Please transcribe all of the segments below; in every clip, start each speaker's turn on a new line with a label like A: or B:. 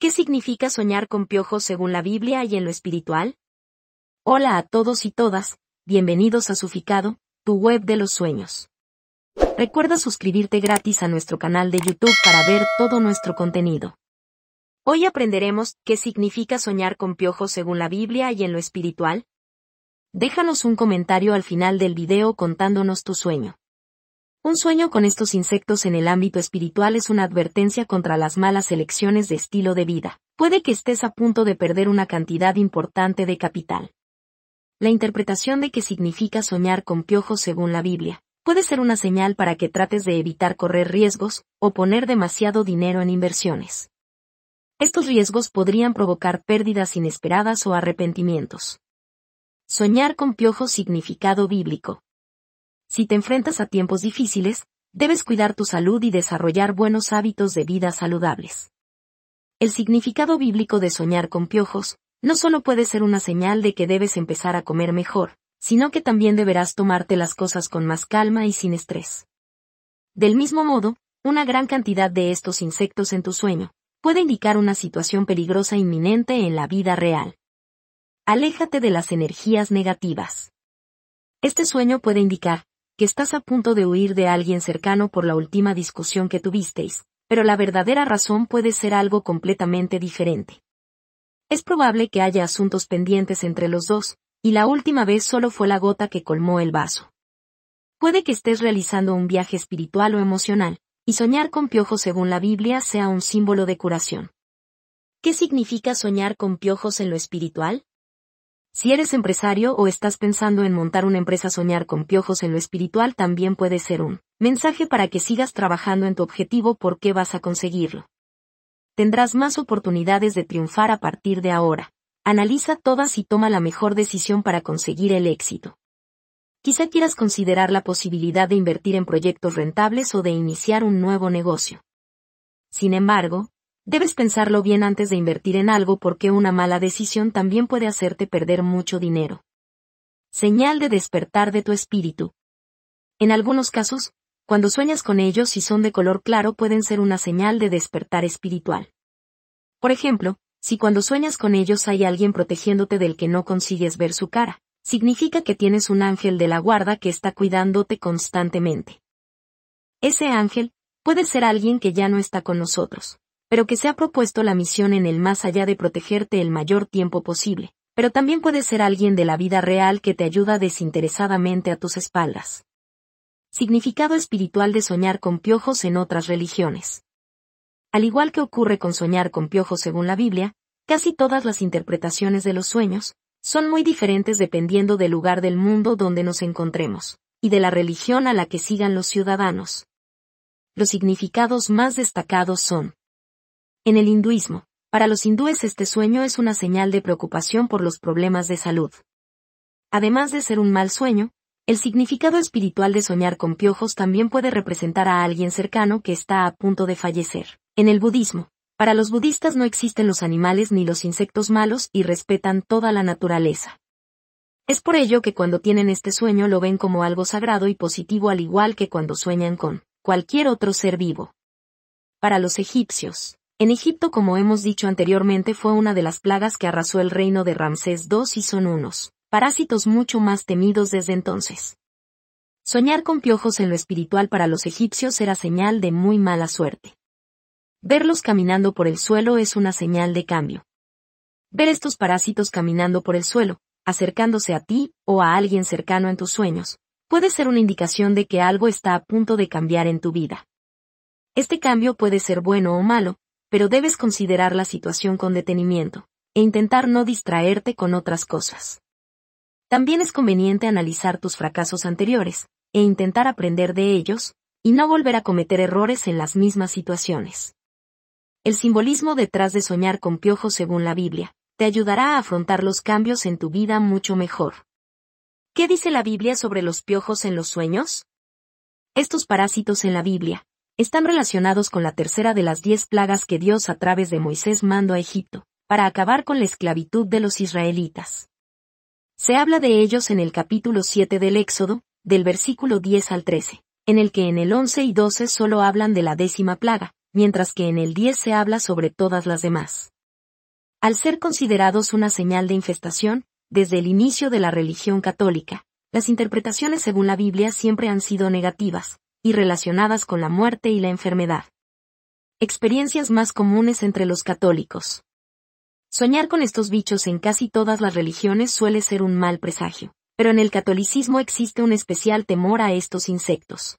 A: ¿Qué significa soñar con piojos según la Biblia y en lo espiritual? Hola a todos y todas, bienvenidos a Suficado, tu web de los sueños. Recuerda suscribirte gratis a nuestro canal de YouTube para ver todo nuestro contenido. Hoy aprenderemos qué significa soñar con piojos según la Biblia y en lo espiritual. Déjanos un comentario al final del video contándonos tu sueño. Un sueño con estos insectos en el ámbito espiritual es una advertencia contra las malas elecciones de estilo de vida. Puede que estés a punto de perder una cantidad importante de capital. La interpretación de qué significa soñar con piojos según la Biblia puede ser una señal para que trates de evitar correr riesgos o poner demasiado dinero en inversiones. Estos riesgos podrían provocar pérdidas inesperadas o arrepentimientos. Soñar con piojos significado bíblico. Si te enfrentas a tiempos difíciles, debes cuidar tu salud y desarrollar buenos hábitos de vida saludables. El significado bíblico de soñar con piojos no solo puede ser una señal de que debes empezar a comer mejor, sino que también deberás tomarte las cosas con más calma y sin estrés. Del mismo modo, una gran cantidad de estos insectos en tu sueño puede indicar una situación peligrosa inminente en la vida real. Aléjate de las energías negativas. Este sueño puede indicar que estás a punto de huir de alguien cercano por la última discusión que tuvisteis, pero la verdadera razón puede ser algo completamente diferente. Es probable que haya asuntos pendientes entre los dos, y la última vez solo fue la gota que colmó el vaso. Puede que estés realizando un viaje espiritual o emocional, y soñar con piojos según la Biblia sea un símbolo de curación. ¿Qué significa soñar con piojos en lo espiritual? Si eres empresario o estás pensando en montar una empresa, soñar con piojos en lo espiritual también puede ser un mensaje para que sigas trabajando en tu objetivo porque vas a conseguirlo. Tendrás más oportunidades de triunfar a partir de ahora. Analiza todas y toma la mejor decisión para conseguir el éxito. Quizá quieras considerar la posibilidad de invertir en proyectos rentables o de iniciar un nuevo negocio. Sin embargo, Debes pensarlo bien antes de invertir en algo porque una mala decisión también puede hacerte perder mucho dinero. Señal de despertar de tu espíritu. En algunos casos, cuando sueñas con ellos y son de color claro pueden ser una señal de despertar espiritual. Por ejemplo, si cuando sueñas con ellos hay alguien protegiéndote del que no consigues ver su cara, significa que tienes un ángel de la guarda que está cuidándote constantemente. Ese ángel, puede ser alguien que ya no está con nosotros pero que se ha propuesto la misión en el más allá de protegerte el mayor tiempo posible. Pero también puede ser alguien de la vida real que te ayuda desinteresadamente a tus espaldas. Significado espiritual de soñar con piojos en otras religiones. Al igual que ocurre con soñar con piojos según la Biblia, casi todas las interpretaciones de los sueños son muy diferentes dependiendo del lugar del mundo donde nos encontremos, y de la religión a la que sigan los ciudadanos. Los significados más destacados son en el hinduismo, para los hindúes este sueño es una señal de preocupación por los problemas de salud. Además de ser un mal sueño, el significado espiritual de soñar con piojos también puede representar a alguien cercano que está a punto de fallecer. En el budismo, para los budistas no existen los animales ni los insectos malos y respetan toda la naturaleza. Es por ello que cuando tienen este sueño lo ven como algo sagrado y positivo al igual que cuando sueñan con cualquier otro ser vivo. Para los egipcios, en Egipto, como hemos dicho anteriormente, fue una de las plagas que arrasó el reino de Ramsés II y son unos parásitos mucho más temidos desde entonces. Soñar con piojos en lo espiritual para los egipcios era señal de muy mala suerte. Verlos caminando por el suelo es una señal de cambio. Ver estos parásitos caminando por el suelo, acercándose a ti o a alguien cercano en tus sueños, puede ser una indicación de que algo está a punto de cambiar en tu vida. Este cambio puede ser bueno o malo, pero debes considerar la situación con detenimiento, e intentar no distraerte con otras cosas. También es conveniente analizar tus fracasos anteriores, e intentar aprender de ellos, y no volver a cometer errores en las mismas situaciones. El simbolismo detrás de soñar con piojos según la Biblia, te ayudará a afrontar los cambios en tu vida mucho mejor. ¿Qué dice la Biblia sobre los piojos en los sueños? Estos parásitos en la Biblia, están relacionados con la tercera de las diez plagas que Dios a través de Moisés mandó a Egipto, para acabar con la esclavitud de los israelitas. Se habla de ellos en el capítulo 7 del Éxodo, del versículo 10 al 13, en el que en el 11 y 12 solo hablan de la décima plaga, mientras que en el 10 se habla sobre todas las demás. Al ser considerados una señal de infestación, desde el inicio de la religión católica, las interpretaciones según la Biblia siempre han sido negativas, y relacionadas con la muerte y la enfermedad. Experiencias más comunes entre los católicos. Soñar con estos bichos en casi todas las religiones suele ser un mal presagio, pero en el catolicismo existe un especial temor a estos insectos.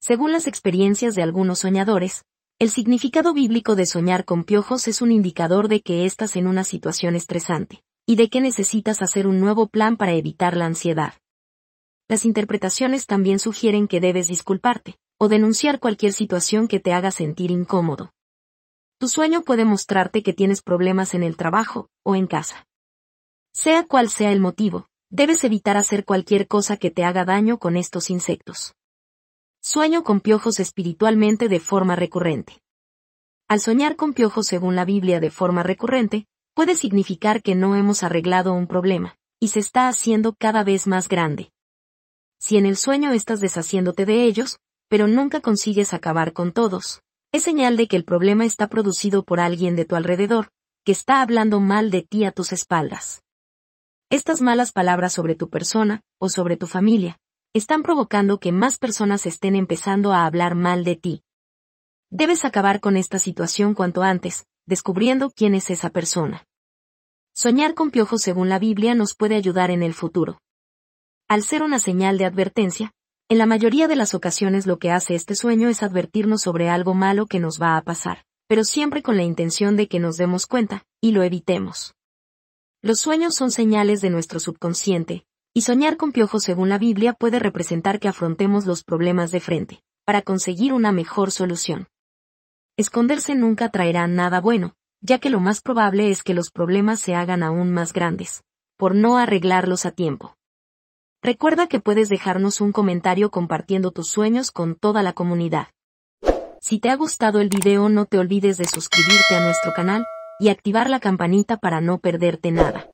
A: Según las experiencias de algunos soñadores, el significado bíblico de soñar con piojos es un indicador de que estás en una situación estresante, y de que necesitas hacer un nuevo plan para evitar la ansiedad. Las interpretaciones también sugieren que debes disculparte, o denunciar cualquier situación que te haga sentir incómodo. Tu sueño puede mostrarte que tienes problemas en el trabajo, o en casa. Sea cual sea el motivo, debes evitar hacer cualquier cosa que te haga daño con estos insectos. Sueño con piojos espiritualmente de forma recurrente. Al soñar con piojos según la Biblia de forma recurrente, puede significar que no hemos arreglado un problema, y se está haciendo cada vez más grande si en el sueño estás deshaciéndote de ellos, pero nunca consigues acabar con todos, es señal de que el problema está producido por alguien de tu alrededor, que está hablando mal de ti a tus espaldas. Estas malas palabras sobre tu persona, o sobre tu familia, están provocando que más personas estén empezando a hablar mal de ti. Debes acabar con esta situación cuanto antes, descubriendo quién es esa persona. Soñar con piojos según la Biblia nos puede ayudar en el futuro al ser una señal de advertencia, en la mayoría de las ocasiones lo que hace este sueño es advertirnos sobre algo malo que nos va a pasar, pero siempre con la intención de que nos demos cuenta, y lo evitemos. Los sueños son señales de nuestro subconsciente, y soñar con piojos según la Biblia puede representar que afrontemos los problemas de frente, para conseguir una mejor solución. Esconderse nunca traerá nada bueno, ya que lo más probable es que los problemas se hagan aún más grandes, por no arreglarlos a tiempo. Recuerda que puedes dejarnos un comentario compartiendo tus sueños con toda la comunidad. Si te ha gustado el video no te olvides de suscribirte a nuestro canal y activar la campanita para no perderte nada.